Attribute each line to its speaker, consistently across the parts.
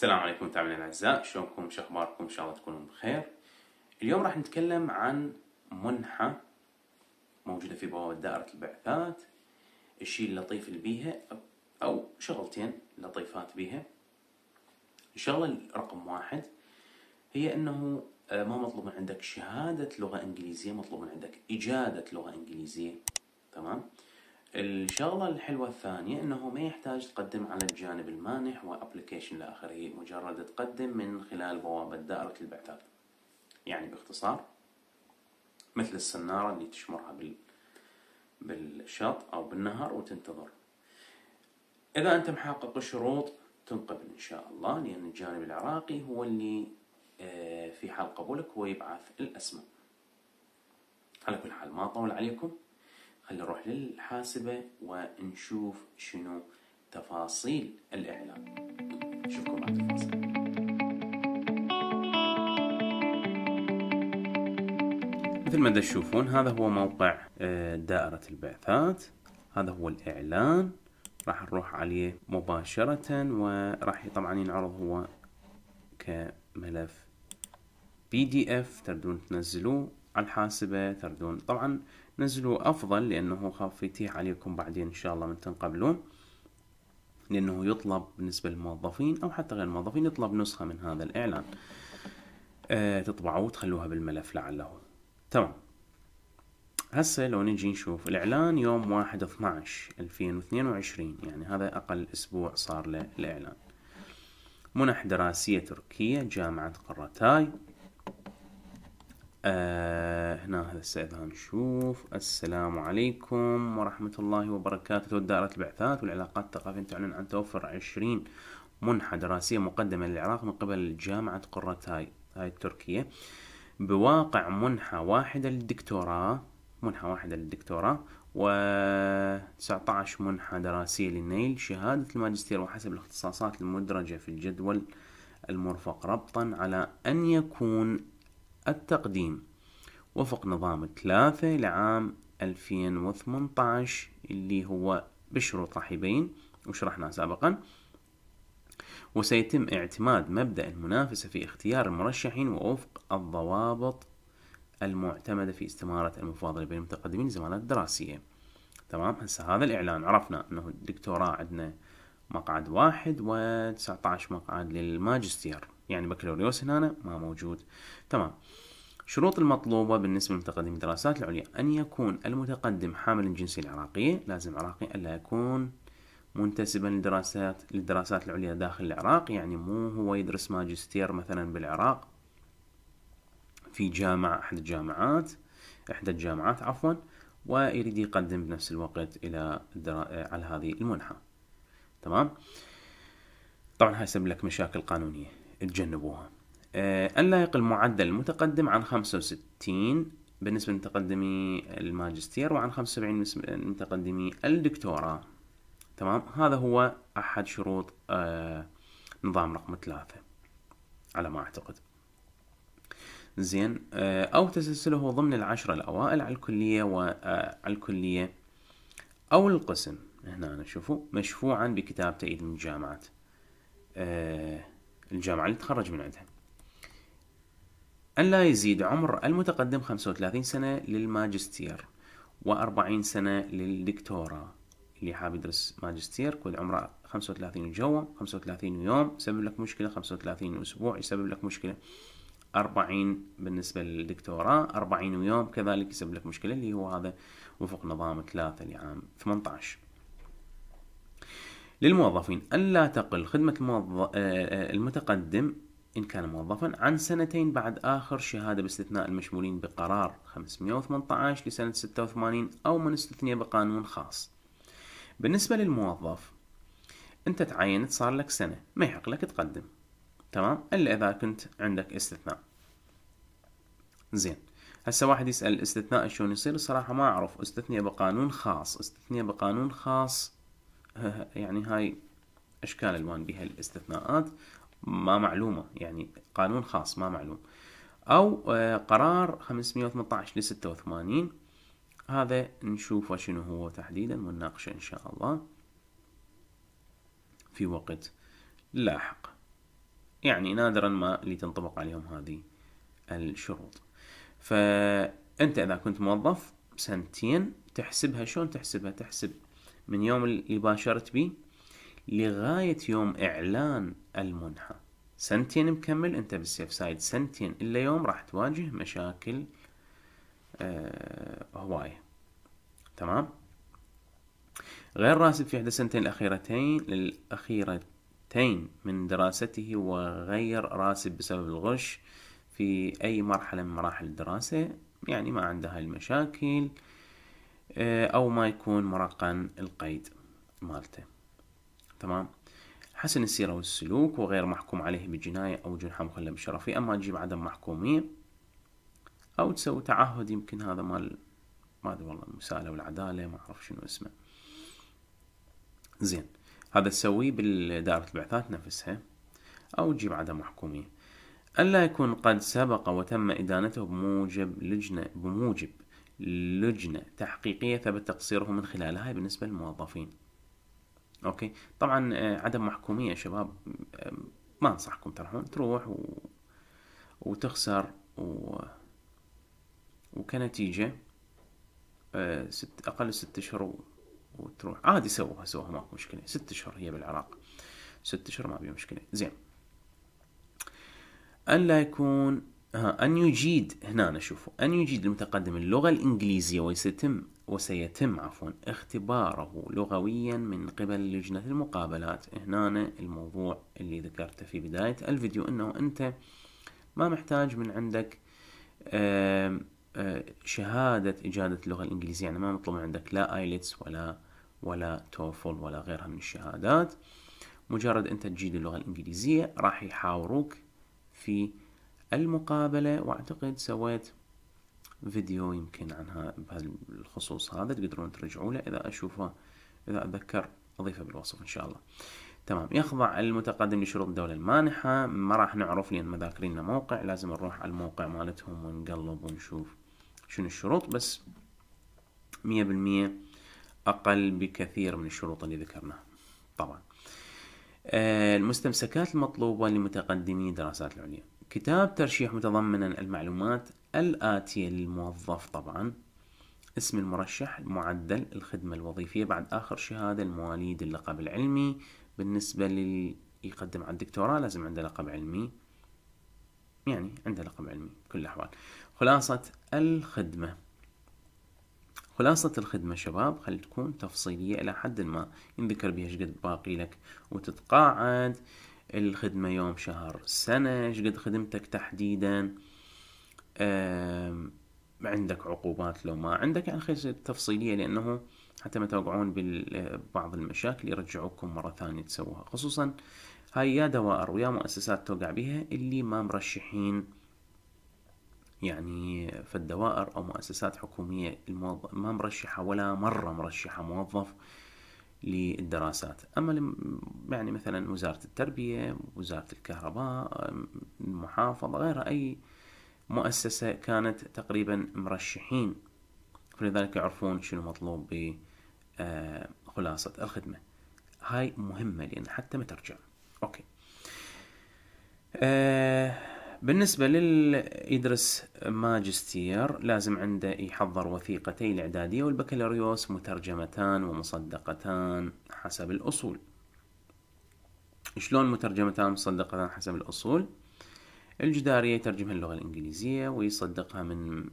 Speaker 1: السلام عليكم متابعينا الاعزاء شلونكم شو اخباركم ان شاء الله تكونون بخير اليوم راح نتكلم عن منحة موجودة في بوابة دائرة البعثات الشيء اللطيف اللي بيها او شغلتين لطيفات بيها الشغلة رقم واحد هي انه آه، ما مطلوب من عندك شهادة لغة انجليزية مطلوب من عندك اجادة لغة انجليزية تمام الشغله الحلوه الثانيه انه ما يحتاج تقدم على الجانب المانح وابلكيشن لاخره مجرد تقدم من خلال بوابه دائره البعثات يعني باختصار مثل السناره اللي تشمرها بال بالشط او بالنهر وتنتظر اذا انت محقق الشروط تنقبل ان شاء الله لان الجانب العراقي هو اللي آه، في حال قبولك هو يبعث الاسماء على كل حال ما اطول عليكم خلينا نروح للحاسبة ونشوف شنو تفاصيل الإعلان نشوفكم بعد التفاصيل مثل ما تشوفون هذا هو موقع آه، دائرة البعثات هذا هو الإعلان راح نروح عليه مباشرة وراح طبعا ينعرض هو كملف بي دي اف تردون تنزلوه على الحاسبة تردون طبعا نزلوا أفضل لأنه خاف يتيح عليكم بعدين إن شاء الله من تنقبلون لأنه يطلب بالنسبة للموظفين أو حتى غير الموظفين يطلب نسخة من هذا الإعلان أه تطبعوه وتخلوها بالملف لعله تمام هسه لو نجي نشوف الإعلان يوم واحد 12 2022 يعني هذا أقل أسبوع صار له الإعلان منح دراسية تركية جامعة قرتاي آه هنا هذا السيد نشوف السلام عليكم ورحمة الله وبركاته دائرة البعثات والعلاقات الثقافية تعلن عن توفر عشرين منحة دراسية مقدمة للعراق من قبل جامعة قرتاي هاي التركية بواقع منحة واحدة للدكتوراه منحة واحدة للدكتوراه و 19 منحة دراسية للنيل شهادة الماجستير وحسب الاختصاصات المدرجة في الجدول المرفق ربطا على أن يكون التقديم وفق نظام 3 لعام 2018 اللي هو بشروط صاحبين وشرحناه سابقا وسيتم اعتماد مبدأ المنافسة في اختيار المرشحين ووفق الضوابط المعتمدة في استمارة المفاضلة بين المتقدمين للزمالات الدراسية تمام هسه هذا الإعلان عرفنا أنه الدكتوراه عندنا مقعد واحد و19 مقعد للماجستير يعني بكالوريوس هنا ما موجود تمام شروط المطلوبة بالنسبة لمتقدم الدراسات العليا أن يكون المتقدم حامل الجنسية العراقية لازم عراقي ألا يكون منتسبا للدراسات للدراسات العليا داخل العراق يعني مو هو يدرس ماجستير مثلا بالعراق في جامعة أحد الجامعات إحدى الجامعات عفوا ويريد يقدم بنفس الوقت إلى على هذه المنحة تمام طبعا هاي لك مشاكل قانونية تجنبوها آه، ألا يقل معدل المتقدم عن 65 بالنسبة لمتقدمي الماجستير وعن 75 بالنسبة لمتقدمي الدكتوراه تمام هذا هو أحد شروط آه، نظام رقم ثلاثة على ما أعتقد زين آه، أو تسلسله ضمن العشرة الأوائل على الكلية وعلى الكلية أو القسم هنا نشوفه مشفوعا بكتاب تأييد من الجامعات أه الجامعة اللي تخرج من عندها أن لا يزيد عمر المتقدم 35 سنة للماجستير و40 سنة للدكتوراه اللي حاب يدرس ماجستير كل عمره 35 وجوه 35 يوم يسبب لك مشكلة 35 أسبوع يسبب لك مشكلة 40 بالنسبة للدكتوراه 40 يوم كذلك يسبب لك مشكلة اللي هو هذا وفق نظام 3 لعام 18 للموظفين ألا تقل خدمة الموظف آه، آه، المتقدم إن كان موظفا عن سنتين بعد آخر شهادة باستثناء المشمولين بقرار 518 لسنة 86 أو من استثني بقانون خاص بالنسبة للموظف أنت تعينت صار لك سنة ما يحق لك تقدم تمام إلا إذا كنت عندك استثناء زين هسه واحد يسأل الاستثناء شلون يصير الصراحة ما أعرف استثني بقانون خاص استثني بقانون خاص يعني هاي اشكال الوان بها الاستثناءات ما معلومه يعني قانون خاص ما معلوم او قرار 518 ل 86 هذا نشوفه شنو هو تحديدا ونناقشه ان شاء الله في وقت لاحق يعني نادرا ما اللي تنطبق عليهم هذه الشروط فانت اذا كنت موظف سنتين تحسبها شلون تحسبها تحسب من يوم اللي باشرت به لغاية يوم إعلان المنحة سنتين مكمل أنت بالسيف سايد سنتين إلا يوم راح تواجه مشاكل آه هواية تمام غير راسب في إحدى سنتين الأخيرتين الأخيرتين من دراسته وغير راسب بسبب الغش في أي مرحلة من مراحل الدراسة يعني ما عنده هاي المشاكل آه آه، او ما يكون مرقن القيد مالته تمام حسن السيرة والسلوك وغير محكوم عليه بجناية أو جنحة مخلة بالشرفية أما تجيب عدم محكومية أو تسوي تعهد يمكن هذا مال ما أدري والله المساءلة والعدالة ما أعرف شنو اسمه زين هذا تسويه بالدارة البعثات نفسها أو تجيب عدم محكومية ألا يكون قد سبق وتم إدانته بموجب لجنة بموجب لجنة تحقيقية ثبت تقصيره من خلالها بالنسبة للموظفين أوكي طبعا آه، عدم محكومية شباب آه، ما أنصحكم تروحون تروح و... وتخسر و... وكنتيجة آه، ست أقل ست أشهر وتروح عادي سووها سووها ماكو مشكلة ست أشهر هي بالعراق ست أشهر ما بيها مشكلة زين ألا يكون ها أن يجيد هنا شوفوا أن يجيد المتقدم اللغة الإنجليزية وسيتم وسيتم عفوا اختباره لغويا من قبل لجنة المقابلات هنا الموضوع اللي ذكرته في بداية الفيديو أنه أنت ما محتاج من عندك شهادة إجادة اللغة الإنجليزية يعني ما مطلوب من عندك لا آيلتس ولا ولا توفل ولا غيرها من الشهادات مجرد أنت تجيد اللغة الإنجليزية راح يحاوروك في المقابلة واعتقد سويت فيديو يمكن عنها بهالخصوص هذا تقدرون ترجعوا له اذا اشوفه اذا اتذكر اضيفه بالوصف ان شاء الله تمام يخضع المتقدم لشروط الدولة المانحة ما راح نعرف لان مذاكرين موقع لازم نروح على الموقع مالتهم ونقلب ونشوف شنو الشروط بس مية بالمية اقل بكثير من الشروط اللي ذكرناها طبعا آه، المستمسكات المطلوبة لمتقدمي الدراسات العليا كتاب ترشيح متضمنا المعلومات الآتية للموظف طبعا اسم المرشح معدل الخدمة الوظيفية بعد آخر شهادة المواليد اللقب العلمي بالنسبة للي يقدم على الدكتوراه لازم عنده لقب علمي يعني عنده لقب علمي بكل الأحوال خلاصة الخدمة خلاصة الخدمة شباب خلي تكون تفصيلية إلى حد ما ينذكر بها شقد باقي لك وتتقاعد الخدمة يوم شهر سنة شقد خدمتك تحديدا عندك عقوبات لو ما عندك يعني خير تفصيلية لأنه حتى ما توقعون ببعض المشاكل يرجعوكم مرة ثانية تسووها خصوصا هاي يا دوائر ويا مؤسسات توقع بها اللي ما مرشحين يعني في الدوائر أو مؤسسات حكومية الموظف ما مرشحة ولا مرة مرشحة موظف للدراسات أما يعني مثلا وزارة التربية وزارة الكهرباء المحافظة غيرها أي مؤسسة كانت تقريبا مرشحين فلذلك يعرفون شنو مطلوب بخلاصة آه، الخدمة هاي مهمة لأن حتى ما ترجع أوكي آه بالنسبة للإدرس يدرس ماجستير لازم عنده يحضر وثيقتي الإعدادية والبكالوريوس مترجمتان ومصدقتان حسب الأصول شلون مترجمتان مصدقتان حسب الأصول الجدارية يترجمها اللغة الإنجليزية ويصدقها من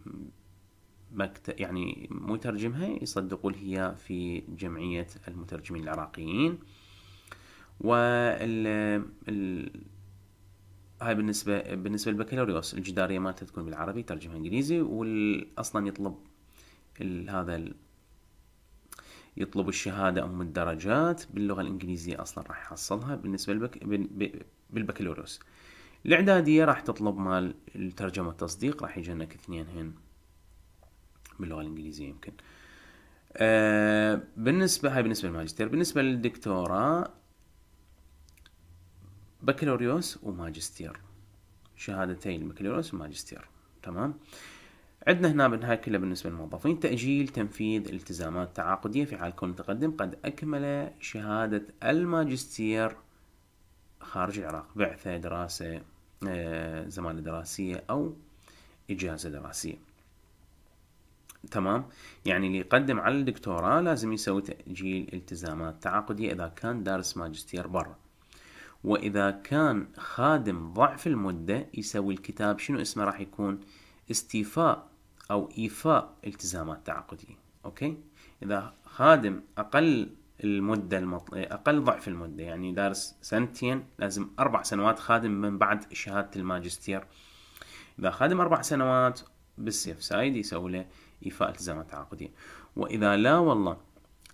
Speaker 1: مكتب يعني مترجمها يصدقوا هي في جمعية المترجمين العراقيين وال هاي بالنسبه بالنسبه للبكالوريوس الجداريه مالته تكون بالعربي ترجمه انجليزي واصلا يطلب هذا يطلب الشهاده ام الدرجات باللغه الانجليزيه اصلا راح يحصلها بالنسبه للبك... بالبكالوريوس الاعداديه راح تطلب مال الترجمه التصديق راح يجنك اثنين هن باللغه الانجليزيه يمكن آه بالنسبه هاي بالنسبه للماجستير بالنسبه للدكتوراه بكالوريوس وماجستير شهادتين بكالوريوس وماجستير تمام عندنا هنا بالنهاية كله بالنسبة للموظفين تأجيل تنفيذ التزامات تعاقدية في حال كون المتقدم قد أكمل شهادة الماجستير خارج العراق بعثة دراسة آه، زمالة دراسية أو إجازة دراسية تمام يعني اللي يقدم على الدكتوراه لازم يسوي تأجيل التزامات تعاقدية إذا كان دارس ماجستير برا وإذا كان خادم ضعف المدة يسوي الكتاب شنو اسمه راح يكون استيفاء أو إيفاء التزامات تعاقدية أوكي إذا خادم أقل المدة المطل... أقل ضعف المدة يعني دارس سنتين لازم أربع سنوات خادم من بعد شهادة الماجستير إذا خادم أربع سنوات بالسيف سايد يسوي له إيفاء التزامات تعاقدية وإذا لا والله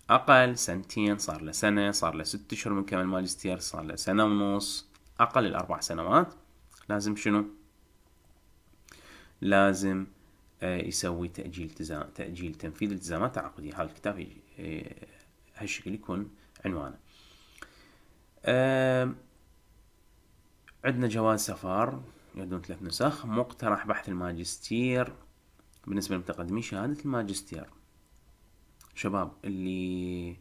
Speaker 1: أقل سنتين صار له سنة صار له ست أشهر من كمل ماجستير صار له سنة ونص أقل الأربع سنوات لازم شنو؟ لازم آه، يسوي تأجيل تزام تأجيل تنفيذ التزامات تعاقدية هذا الكتاب آه، هالشكل يكون عنوانه عندنا جواز سفر يعدون ثلاث نسخ مقترح بحث الماجستير بالنسبة للمتقدمين شهادة الماجستير شباب اللي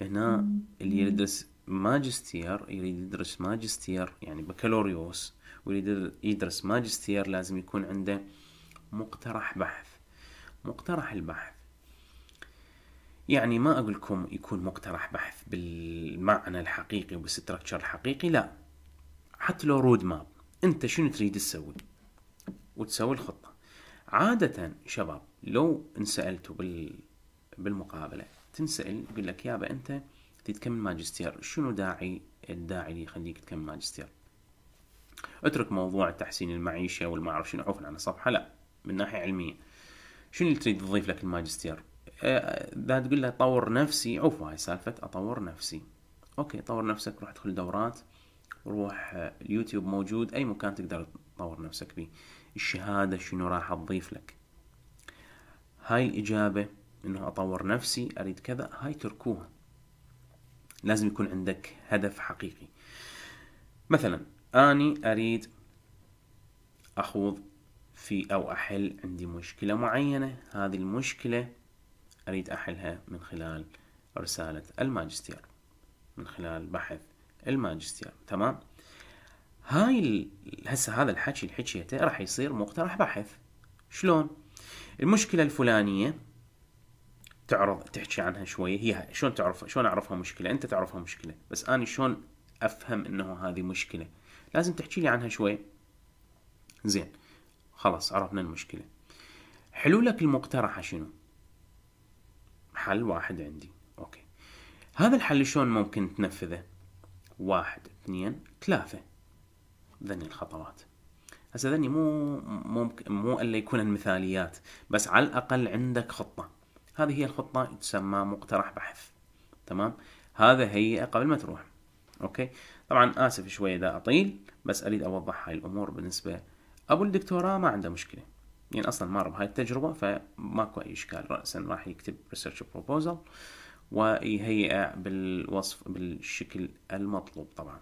Speaker 1: هنا اللي يدرس ماجستير يريد يدرس ماجستير يعني بكالوريوس ويريد يدرس ماجستير لازم يكون عنده مقترح بحث مقترح البحث يعني ما اقول لكم يكون مقترح بحث بالمعنى الحقيقي وبالستركتشر الحقيقي لا حط له رود ماب انت شنو تريد تسوي وتسوي الخطة عادة شباب لو انسألتوا بال بالمقابله تنسال يقول لك يابا انت تكمل ماجستير شنو داعي الداعي اللي يخليك تكمل ماجستير اترك موضوع تحسين المعيشه والما اعرف شنو عفوا عن الصفحه لا من ناحيه علميه شنو اللي تريد تضيف لك الماجستير آه، اذا أه تقول له طور نفسي عفوا هاي سالفه اطور نفسي اوكي طور نفسك روح ادخل دورات روح اليوتيوب آه، موجود اي مكان تقدر تطور نفسك فيه الشهاده شنو راح تضيف لك هاي الاجابه انه اطور نفسي اريد كذا هاي تركوها لازم يكون عندك هدف حقيقي مثلا اني اريد اخوض في او احل عندي مشكله معينه هذه المشكله اريد احلها من خلال رساله الماجستير من خلال بحث الماجستير تمام هاي هسه هذا الحكي اللي راح يصير مقترح بحث شلون المشكله الفلانيه تعرض تحكي عنها شويه هي شلون تعرف شلون اعرفها مشكله انت تعرفها مشكله بس انا شلون افهم انه هذه مشكله لازم تحكي لي عنها شويه زين خلاص عرفنا المشكله حلولك المقترحه شنو حل واحد عندي اوكي هذا الحل شلون ممكن تنفذه واحد اثنين ثلاثة ذني الخطوات هسه ذني مو ممكن مو الا يكون المثاليات بس على الاقل عندك خطه هذه هي الخطة تسمى مقترح بحث تمام هذا هيئة قبل ما تروح أوكي طبعا آسف شوية إذا أطيل بس أريد أوضح هاي الأمور بالنسبة أبو الدكتوراه ما عنده مشكلة يعني أصلا مر بهاي التجربة فماكو أي إشكال رأسا راح يكتب ريسيرش بروبوزل ويهيئه بالوصف بالشكل المطلوب طبعا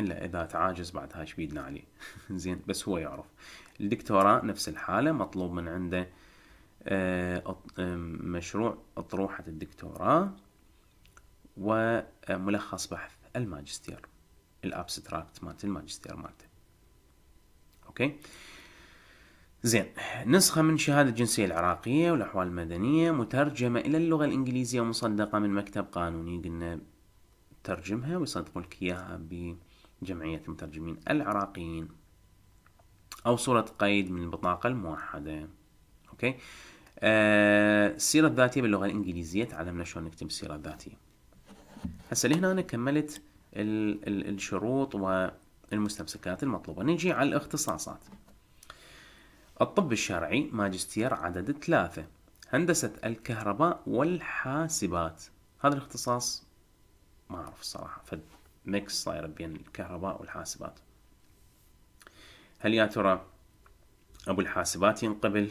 Speaker 1: الا اذا تعاجز بعدها ايش بيدنا عليه زين بس هو يعرف الدكتوراه نفس الحاله مطلوب من عنده آه، مشروع أطروحة الدكتوراه وملخص آه، بحث الماجستير الابستراكت مالت الماجستير مالته اوكي زين نسخة من شهادة الجنسية العراقية والأحوال المدنية مترجمة إلى اللغة الإنجليزية مصدقة من مكتب قانوني قلنا ترجمها ويصدقوا لك إياها بجمعية المترجمين العراقيين أو صورة قيد من البطاقة الموحدة اوكي آه السيره الذاتيه باللغه الانجليزيه تعلمنا شلون نكتب السيره الذاتيه هسه لهنا انا كملت الـ الـ الشروط والمستمسكات المطلوبه نجي على الاختصاصات الطب الشرعي ماجستير عدد ثلاثة هندسة الكهرباء والحاسبات هذا الاختصاص ما أعرف الصراحة فد ميكس صاير بين الكهرباء والحاسبات هل يا ترى أبو الحاسبات ينقبل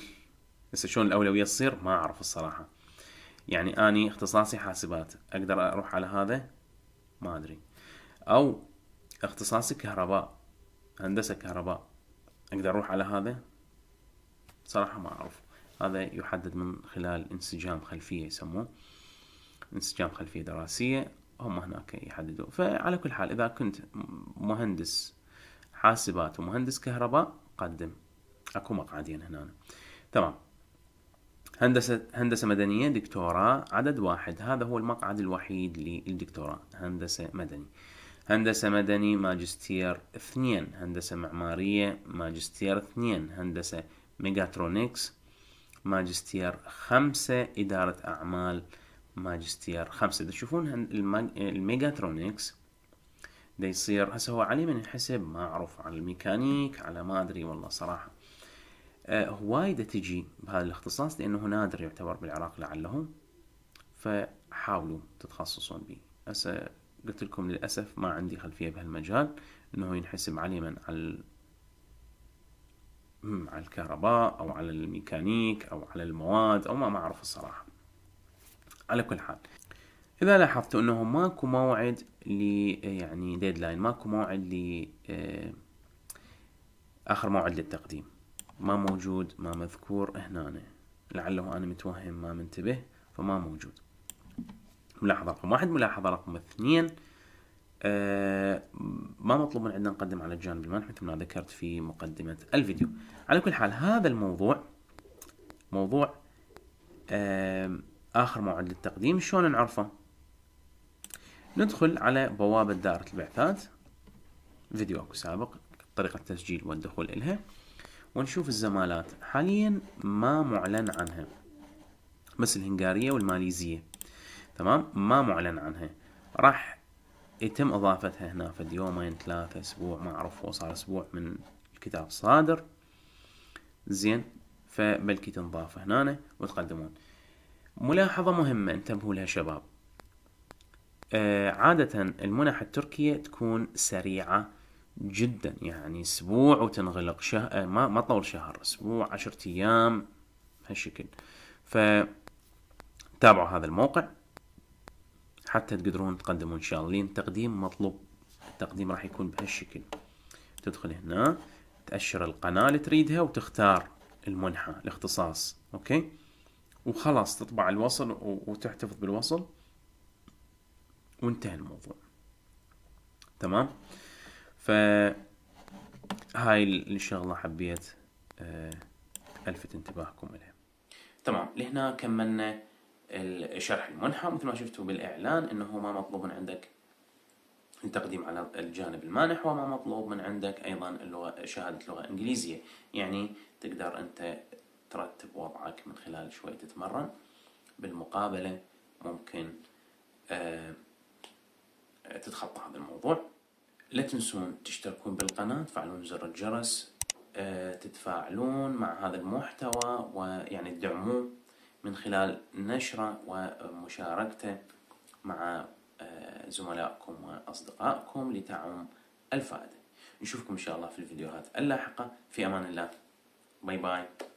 Speaker 1: هسه شلون الاولويه تصير ما اعرف الصراحه يعني اني اختصاصي حاسبات اقدر اروح على هذا ما ادري او اختصاصي كهرباء هندسه كهرباء اقدر اروح على هذا صراحه ما اعرف هذا يحدد من خلال انسجام خلفيه يسموه انسجام خلفيه دراسيه هم هناك يحددوا فعلى كل حال اذا كنت مهندس حاسبات ومهندس كهرباء قدم اكو مقعدين هنا تمام هندسة هندسة مدنية دكتوراه عدد واحد هذا هو المقعد الوحيد للدكتوراه هندسة مدني هندسة مدني ماجستير اثنين هندسة معمارية ماجستير اثنين هندسة ميجاترونكس ماجستير خمسة إدارة أعمال ماجستير خمسة تشوفون الميجاترونكس ده يصير هسه هو عليه من الحسب ما أعرف على الميكانيك على ما أدري والله صراحة آه، هوايده تجي بهذا الاختصاص لانه نادر يعتبر بالعراق لعله فحاولوا تتخصصون به هسه قلت لكم للاسف ما عندي خلفيه بهالمجال انه ينحسب من على على الكهرباء او على الميكانيك او على المواد او ما ما اعرف الصراحه على كل حال اذا لاحظت انه ماكو موعد ل يعني ديدلاين ماكو موعد ل آه، اخر موعد للتقديم ما موجود ما مذكور هنا لعله أنا متوهم ما منتبه فما موجود ملاحظة رقم واحد ملاحظة رقم اثنين آه ما مطلوب من عندنا نقدم على الجانب المنح مثل ما ذكرت في مقدمة الفيديو على كل حال هذا الموضوع موضوع آه آخر موعد للتقديم شلون نعرفه ندخل على بوابة دائرة البعثات فيديو أكو سابق طريقة التسجيل والدخول إلها ونشوف الزمالات حاليا ما معلن عنها بس الهنغارية والماليزية تمام ما معلن عنها راح يتم اضافتها هنا فد يومين ثلاثة اسبوع ما اعرف وصار صار اسبوع من الكتاب صادر زين فبلكي تنضاف هنا وتقدمون ملاحظة مهمة انتبهوا لها شباب آه عادة المنح التركية تكون سريعة جدا يعني اسبوع وتنغلق شهر آه، ما ما طول شهر اسبوع عشرة ايام هالشكل ف تابعوا هذا الموقع حتى تقدرون تقدمون ان شاء الله لين تقديم مطلوب التقديم راح يكون بهالشكل تدخل هنا تأشر القناة اللي تريدها وتختار المنحة الاختصاص اوكي وخلاص تطبع الوصل وتحتفظ بالوصل وانتهى الموضوع تمام فهاي الشغله حبيت آه، الفت انتباهكم الها تمام لهنا كملنا الشرح المنحى مثل ما شفتوا بالاعلان انه ما مطلوب من عندك التقديم على الجانب المانح وما مطلوب من عندك ايضا اللغه شهاده لغه انجليزيه يعني تقدر انت ترتب وضعك من خلال شوي تتمرن بالمقابله ممكن آه، تتخطى هذا الموضوع لا تنسون تشتركون بالقناة تفعلون زر الجرس آه، تتفاعلون مع هذا المحتوى ويعني تدعموه من خلال نشره ومشاركته مع آه، زملائكم وأصدقائكم لتعم الفائدة نشوفكم إن شاء الله في الفيديوهات اللاحقة في أمان الله باي باي